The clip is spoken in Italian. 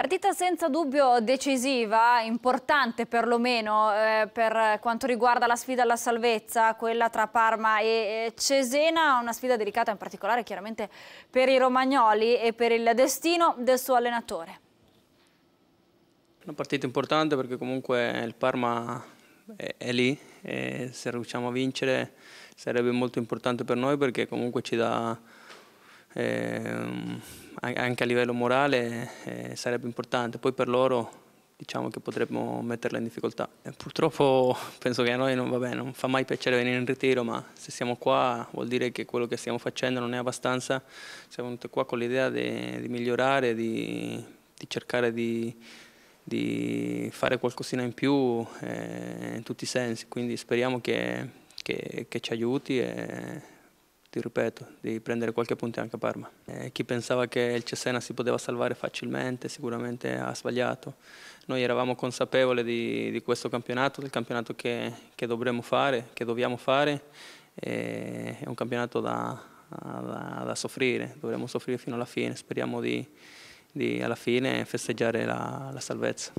Partita senza dubbio decisiva, importante perlomeno eh, per quanto riguarda la sfida alla salvezza, quella tra Parma e Cesena, una sfida delicata in particolare chiaramente per i romagnoli e per il destino del suo allenatore. Una partita importante perché comunque il Parma è, è lì e se riusciamo a vincere sarebbe molto importante per noi perché comunque ci dà eh, anche a livello morale eh, sarebbe importante, poi per loro diciamo che potremmo metterla in difficoltà. E eh, purtroppo penso che a noi non, vabbè, non fa mai piacere venire in ritiro, ma se siamo qua vuol dire che quello che stiamo facendo non è abbastanza, siamo venuti qua con l'idea di, di, migliorare, di, di cercare di, di, fare qualcosina in più eh, in tutti i sensi, quindi speriamo che, che, che ci aiuti. E, ti ripeto, di prendere qualche punto anche a Parma. Eh, chi pensava che il Cesena si poteva salvare facilmente sicuramente ha sbagliato. Noi eravamo consapevoli di, di questo campionato, del campionato che, che, dovremmo fare, che dobbiamo fare. Eh, è un campionato da, da, da, soffrire, dovremmo soffrire fino alla fine. Speriamo di, di alla fine festeggiare la, la salvezza.